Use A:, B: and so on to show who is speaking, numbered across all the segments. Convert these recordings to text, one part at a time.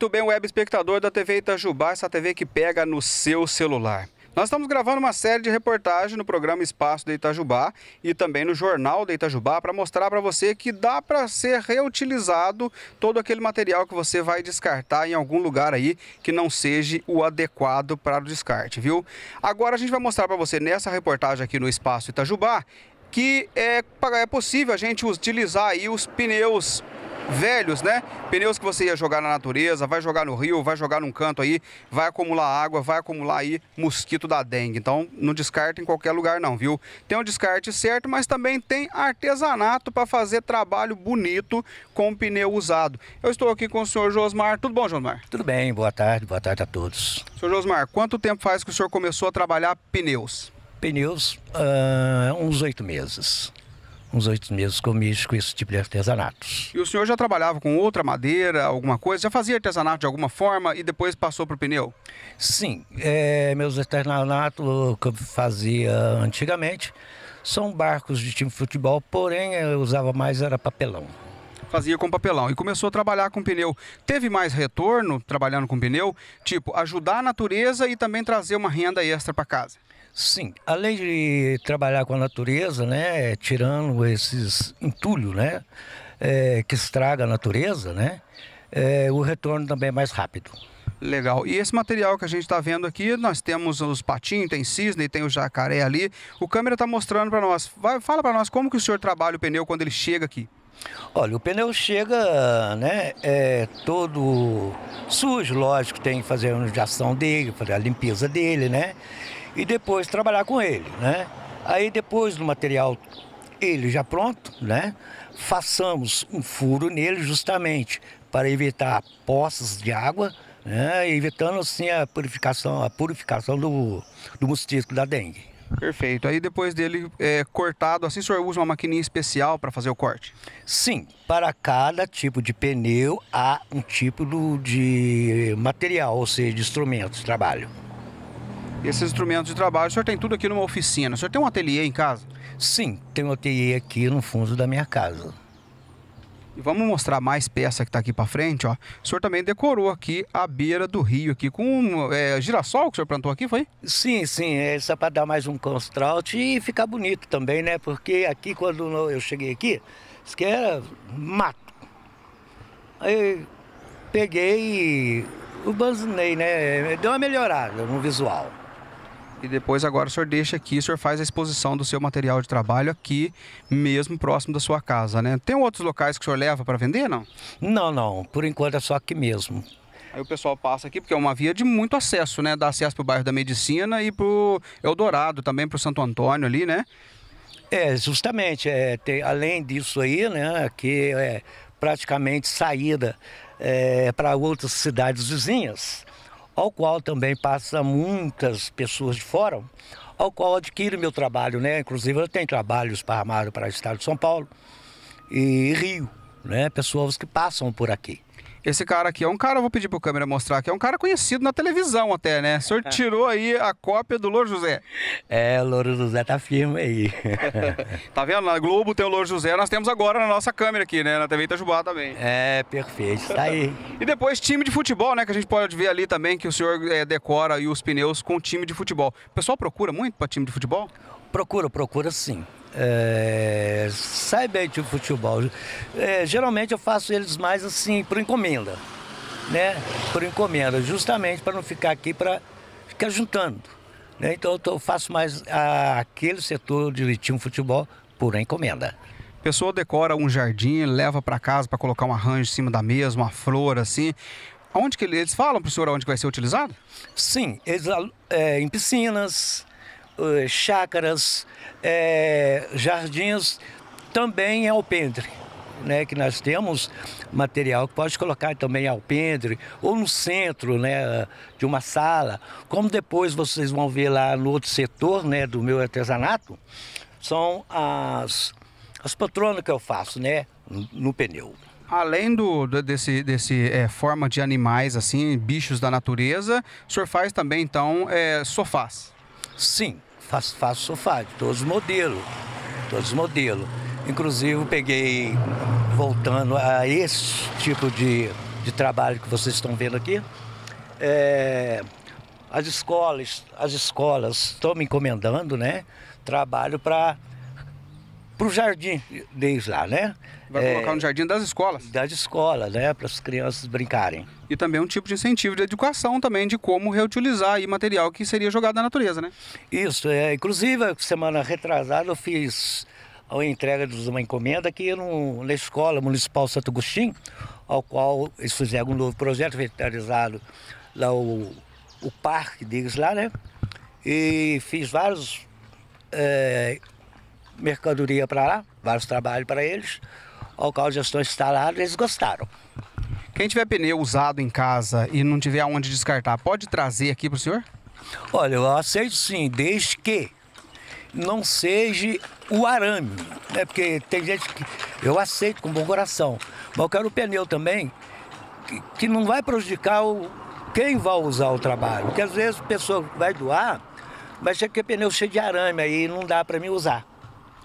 A: Muito bem, web espectador da TV Itajubá, essa TV que pega no seu celular. Nós estamos gravando uma série de reportagens no programa Espaço de Itajubá e também no Jornal de Itajubá para mostrar para você que dá para ser reutilizado todo aquele material que você vai descartar em algum lugar aí que não seja o adequado para o descarte, viu? Agora a gente vai mostrar para você nessa reportagem aqui no Espaço Itajubá que é, é possível a gente utilizar aí os pneus velhos, né? Pneus que você ia jogar na natureza, vai jogar no rio, vai jogar num canto aí, vai acumular água, vai acumular aí mosquito da dengue. Então, não descarta em qualquer lugar não, viu? Tem um descarte certo, mas também tem artesanato para fazer trabalho bonito com pneu usado. Eu estou aqui com o senhor Josmar. Tudo bom, Josmar? Tudo
B: bem, boa tarde, boa tarde a todos.
A: Senhor Josmar, quanto tempo faz que o senhor começou a trabalhar pneus? Pneus,
B: uh, uns oito meses uns oito meses comigo com esse tipo de artesanatos.
A: E o senhor já trabalhava com outra madeira, alguma coisa? Já fazia artesanato de alguma forma e depois passou para o pneu? Sim,
B: é, meus artesanatos que eu fazia antigamente são barcos de time de futebol, porém eu usava mais era papelão.
A: Fazia com papelão e começou a trabalhar com pneu. Teve mais retorno trabalhando com pneu? Tipo, ajudar a natureza e também trazer uma renda extra para casa? Sim,
B: além de trabalhar com a natureza, né, tirando esses entulhos, né, é, que estraga a natureza, né, é, o retorno também é mais rápido.
A: Legal. E esse material que a gente está vendo aqui, nós temos os patinhos, tem cisne, tem o jacaré ali. O câmera está mostrando para nós. Vai, fala para nós como que o senhor trabalha o pneu quando ele chega aqui. Olha, o pneu chega, né,
B: é, todo sujo, lógico, tem que fazer a anudiação dele, fazer a limpeza dele, né? e depois trabalhar com ele, né? Aí depois do material ele já pronto, né? Façamos um furo nele justamente para evitar poças de água, né? evitando assim a purificação, a purificação do, do mosquito da dengue.
A: Perfeito. Aí depois dele é, cortado, assim o senhor usa uma maquininha especial para fazer o corte? Sim, para cada tipo de pneu há
B: um tipo de material, ou seja, de instrumento de trabalho.
A: Esses instrumentos de trabalho, o senhor tem tudo aqui numa oficina. O senhor tem um ateliê em casa? Sim, tem um ateliê aqui no fundo da minha casa. E vamos mostrar mais peça que está aqui para frente, ó. O senhor também decorou aqui a beira do rio aqui com é, girassol que o senhor plantou aqui, foi? Sim, sim, é só para dar mais um contraste e ficar bonito também, né? Porque
B: aqui quando eu cheguei aqui, isso aqui era mato. Aí
A: peguei e banzinei, né? Deu uma melhorada no visual. E depois agora o senhor deixa aqui, o senhor faz a exposição do seu material de trabalho aqui, mesmo próximo da sua casa, né? Tem outros locais que o senhor leva para vender, não? Não, não. Por enquanto é só aqui mesmo. Aí o pessoal passa aqui, porque é uma via de muito acesso, né? Dá acesso para o bairro da Medicina e para o Eldorado, também para o Santo Antônio ali, né? É, justamente.
B: É, tem, além disso aí, né, que é praticamente saída é, para outras cidades vizinhas ao qual também passa muitas pessoas de fora, ao qual adquire meu trabalho, né? Inclusive eu tenho trabalhos para
A: para o estado de São Paulo e Rio, né? Pessoas que passam por aqui. Esse cara aqui é um cara, vou pedir pro câmera mostrar, que é um cara conhecido na televisão até, né? O senhor tirou aí a cópia do Louro José. É, o Louro José tá firme aí. tá vendo? Na Globo tem o Louro José, nós temos agora na nossa câmera aqui, né? Na TV Itajubá também. É, perfeito, tá aí. e depois time de futebol, né? Que a gente pode ver ali também que o senhor é, decora aí os pneus com time de futebol. O pessoal procura muito para time de futebol? Procura, procura sim
B: é, sai bem de futebol. É, geralmente eu faço eles mais assim, por encomenda, né? Por encomenda, justamente para não ficar aqui para ficar juntando.
A: Né? Então eu tô, faço mais a, aquele setor de Litinho Futebol por encomenda. pessoa decora um jardim, leva para casa para colocar um arranjo em cima da mesa, uma flor assim. Onde que eles falam para o senhor onde vai ser utilizado? Sim,
B: eles, é, em piscinas, eh, chácaras, é, jardins, também é alpendre. Né, que nós temos material que pode colocar também alpendre ou no centro né, de uma sala, como depois vocês vão ver lá no outro setor né, do meu artesanato, são as, as patronas que eu faço né, no pneu.
A: Além do, desse, desse é, forma de animais, assim, bichos da natureza, o senhor faz também, então, é, sofás? Sim faço, faço sofá de todos os modelos, todos os
B: modelos. Inclusive, peguei, voltando a esse tipo de, de trabalho que vocês estão vendo aqui, é, as escolas as escolas estão me encomendando, né? Trabalho para
A: para o jardim deles lá, né? Vai é, colocar no jardim das escolas. Das escolas, né? Para as crianças brincarem. E também um tipo de incentivo de educação também, de como reutilizar aí material que seria jogado na natureza, né? Isso, é. Inclusive, semana retrasada eu fiz a
B: entrega de uma encomenda aqui no, na Escola Municipal Santo Agostinho, ao qual eles fizeram um novo projeto revitalizado lá o, o parque deles lá, né? E fiz vários é, mercadoria para
A: lá, vários trabalhos para eles. Ao qual já estão instalados, eles gostaram. Quem tiver pneu usado em casa e não tiver onde descartar, pode trazer aqui para o senhor? Olha, eu aceito sim, desde que não seja o arame,
B: né? Porque tem gente que eu aceito com bom coração, mas eu quero o pneu também que, que não vai prejudicar o, quem vai usar o trabalho. Porque às vezes a pessoa vai
A: doar, mas chega que é pneu cheio de arame aí não dá para mim usar.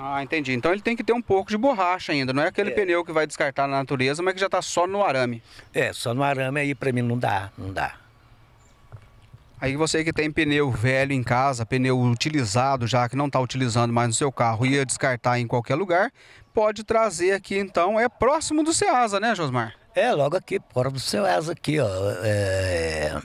A: Ah, entendi. Então ele tem que ter um pouco de borracha ainda, não é aquele é. pneu que vai descartar na natureza, mas que já está só no arame. É, só no arame aí para mim não dá, não dá. Aí você que tem pneu velho em casa, pneu utilizado já, que não está utilizando mais no seu carro, ia descartar em qualquer lugar, pode trazer aqui então, é próximo do Ceasa, né Josmar? É, logo aqui, fora do Ceasa aqui, ó. É...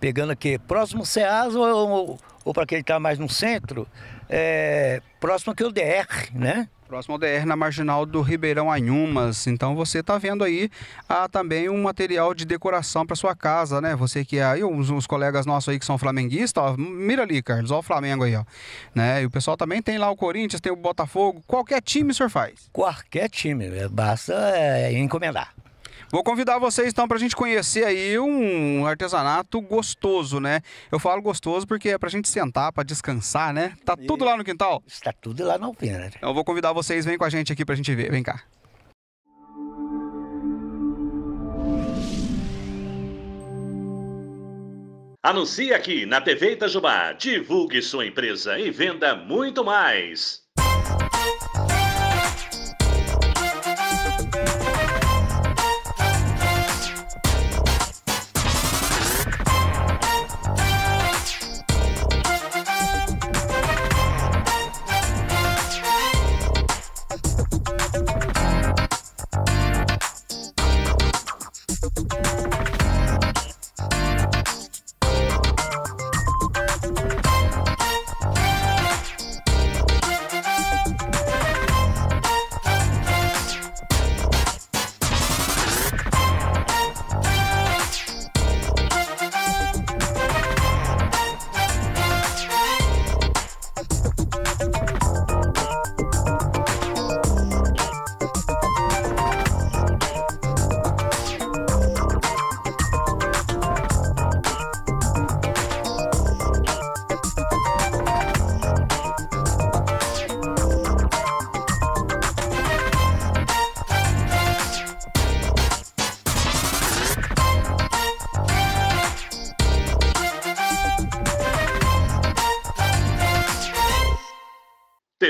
A: Pegando aqui, próximo do Ceasa ou, ou, ou para quem está mais no centro, é, próximo aqui ao DR, né? Próximo ao DR, na marginal do Ribeirão Anhumas. Então você está vendo aí há também um material de decoração para sua casa, né? Você que é aí, uns, uns colegas nossos aí que são flamenguistas, ó, mira ali, Carlos, ó o Flamengo aí, ó. Né? E o pessoal também tem lá o Corinthians, tem o Botafogo, qualquer time o senhor faz? Qualquer time, basta é, encomendar. Vou convidar vocês então para a gente conhecer aí um artesanato gostoso, né? Eu falo gostoso porque é para a gente sentar, para descansar, né? Tá tudo lá no quintal? Está tudo lá na alpina. Então eu vou convidar vocês, vem com a gente aqui para a gente ver, vem cá.
B: Anuncie aqui na TV Itajubá, divulgue sua empresa e venda muito mais.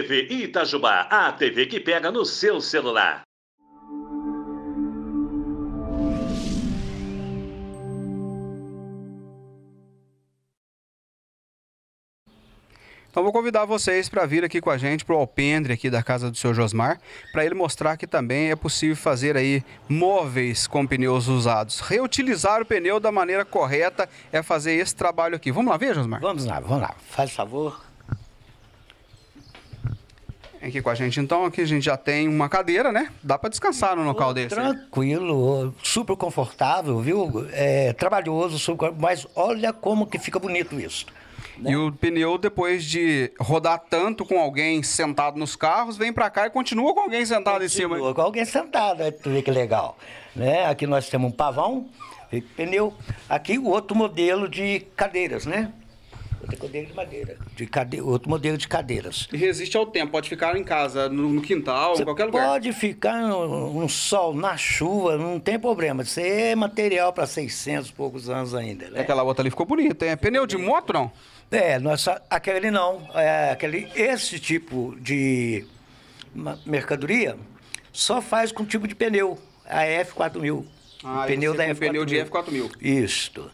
B: TV Itajubá, a TV que pega no seu celular.
A: Então vou convidar vocês para vir aqui com a gente para o alpendre aqui da casa do seu Josmar, para ele mostrar que também é possível fazer aí móveis com pneus usados. Reutilizar o pneu da maneira correta é fazer esse trabalho aqui. Vamos lá ver, Josmar? Vamos lá, vamos lá. Faz favor, aqui com a gente. Então, aqui a gente já tem uma cadeira, né? Dá para descansar no local oh, desse.
B: Tranquilo, super confortável, viu? É, trabalhoso, super, mas olha como que fica
A: bonito isso. Né? E o pneu, depois de rodar tanto com alguém sentado nos carros, vem para cá e continua com alguém sentado continua em cima. Continua com alguém sentado, é, tu vê que legal.
B: Né? Aqui nós temos um pavão, pneu. Aqui o outro modelo de cadeiras, né?
A: outra cadeira de madeira.
B: De cade... Outro modelo de cadeiras. E
A: resiste ao tempo, pode ficar em casa, no, no quintal, Você em qualquer lugar.
B: Pode ficar no, no, sol, na chuva, não tem problema. Isso é material para 600 e
A: poucos anos ainda. Né? Aquela outra ali ficou bonita, hein? É pneu de moto, não?
B: É, nossa, é aquele não. É, aquele, esse tipo de mercadoria só faz com tipo de pneu, a F4000. Ah, o pneu da F4000. Pneu de
A: F4000. Isto.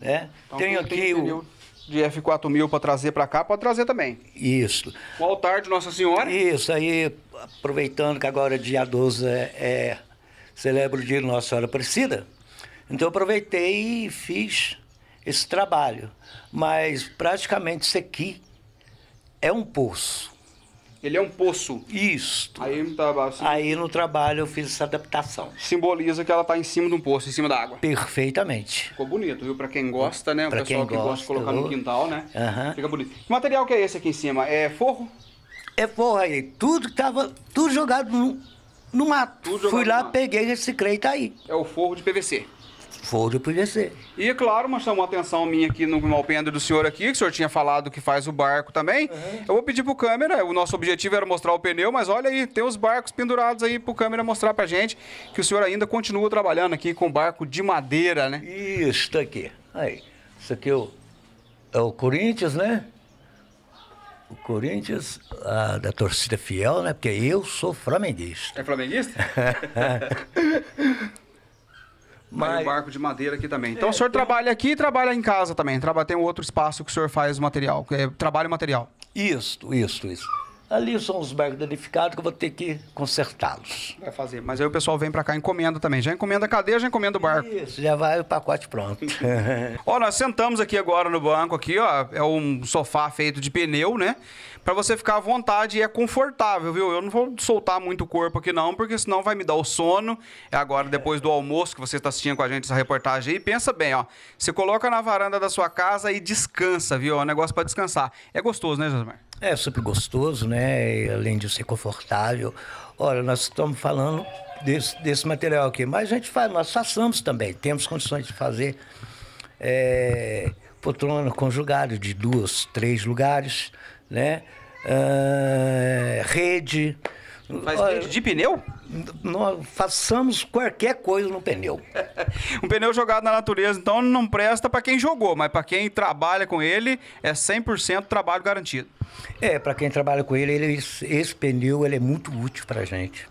A: Né? Então, tem aqui o de F4000 para trazer para cá, pode trazer também. Isso. O altar de Nossa Senhora. Isso, aí
B: aproveitando que agora é dia 12 é, é celebra o dia de Nossa Senhora Aparecida, então aproveitei e fiz esse trabalho. Mas praticamente isso aqui é um poço. Ele é um poço.
A: Isto. Aí no trabalho. Sim. Aí no trabalho eu fiz essa adaptação. Simboliza que ela está em cima de um poço, em cima da água. Perfeitamente. Ficou bonito, viu? Para quem gosta, né? O pra pessoal quem gosta, que gosta de colocar no quintal, né? Uhum. Fica bonito. Que material que é esse aqui em cima? É forro? É forro aí. Tudo que tava. Tudo jogado no, no mato. Tudo jogado Fui lá, mato. peguei esse crente aí. É o forro de PVC. Folha podia ser. E claro, mas chamou a atenção minha aqui no alpendre do senhor aqui, que o senhor tinha falado que faz o barco também. Uhum. Eu vou pedir pro câmera, o nosso objetivo era mostrar o pneu, mas olha aí, tem os barcos pendurados aí pro câmera mostrar pra gente que o senhor ainda continua trabalhando aqui com barco de madeira, né? Isso, aqui.
B: Aí, isso aqui é o, é o Corinthians, né? o Corinthians, a, da torcida fiel, né? Porque
A: eu sou flamenguista. É flamenguista? Mas... o barco de madeira aqui também. Então é, o senhor tem... trabalha aqui e trabalha em casa também. Tem um outro espaço que o senhor faz o material, é, trabalha o material. Isso, isso, isso. Ali são os barcos danificados que eu vou ter que consertá-los. Vai fazer. Mas aí o pessoal vem para cá encomenda também. Já encomenda a cadeia, já encomenda o barco. Isso, já vai o pacote pronto. ó, nós sentamos aqui agora no banco aqui, ó. É um sofá feito de pneu, né? Para você ficar à vontade e é confortável, viu? Eu não vou soltar muito o corpo aqui não, porque senão vai me dar o sono. É agora depois do almoço que você está assistindo com a gente essa reportagem aí. Pensa bem, ó. Você coloca na varanda da sua casa e descansa, viu? É um negócio para descansar. É gostoso, né, Josmar?
B: É super gostoso, né? E, além de ser confortável. Olha, nós estamos falando desse, desse material aqui, mas a gente faz, nós façamos também. Temos condições de fazer é, poltrona conjugada de duas, três lugares, né? Uh, rede,
A: Faz de pneu?
B: Nós façamos qualquer coisa no pneu.
A: um pneu jogado na natureza, então não presta para quem jogou, mas para quem trabalha com ele, é 100% trabalho garantido.
B: É, para quem trabalha com ele, ele esse, esse pneu ele é muito útil para gente.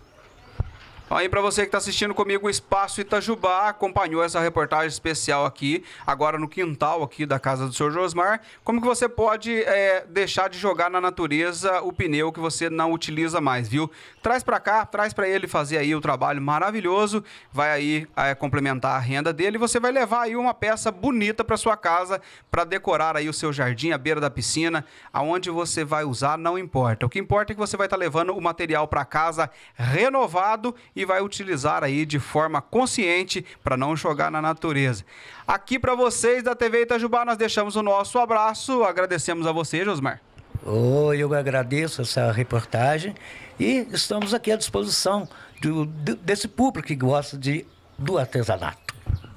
A: Aí para você que está assistindo comigo, o Espaço Itajubá acompanhou essa reportagem especial aqui, agora no quintal aqui da casa do Sr. Josmar. Como que você pode é, deixar de jogar na natureza o pneu que você não utiliza mais, viu? Traz para cá, traz para ele fazer aí o trabalho maravilhoso, vai aí é, complementar a renda dele e você vai levar aí uma peça bonita para sua casa para decorar aí o seu jardim, a beira da piscina, aonde você vai usar não importa. O que importa é que você vai estar tá levando o material para casa renovado e vai utilizar aí de forma consciente para não jogar na natureza. Aqui para vocês da TV Itajubá, nós deixamos o nosso abraço, agradecemos a você, Josmar.
B: Oi, eu agradeço essa reportagem e estamos aqui à disposição do, desse público que gosta de, do artesanato.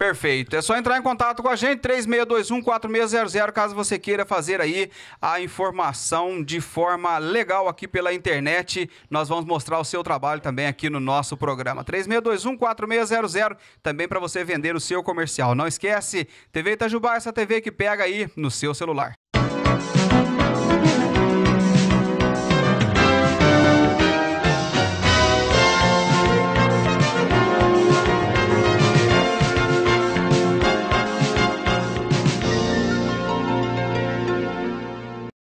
A: Perfeito. É só entrar em contato com a gente, 3621-4600, caso você queira fazer aí a informação de forma legal aqui pela internet. Nós vamos mostrar o seu trabalho também aqui no nosso programa. 3621-4600, também para você vender o seu comercial. Não esquece, TV Itajubá, essa TV que pega aí no seu celular.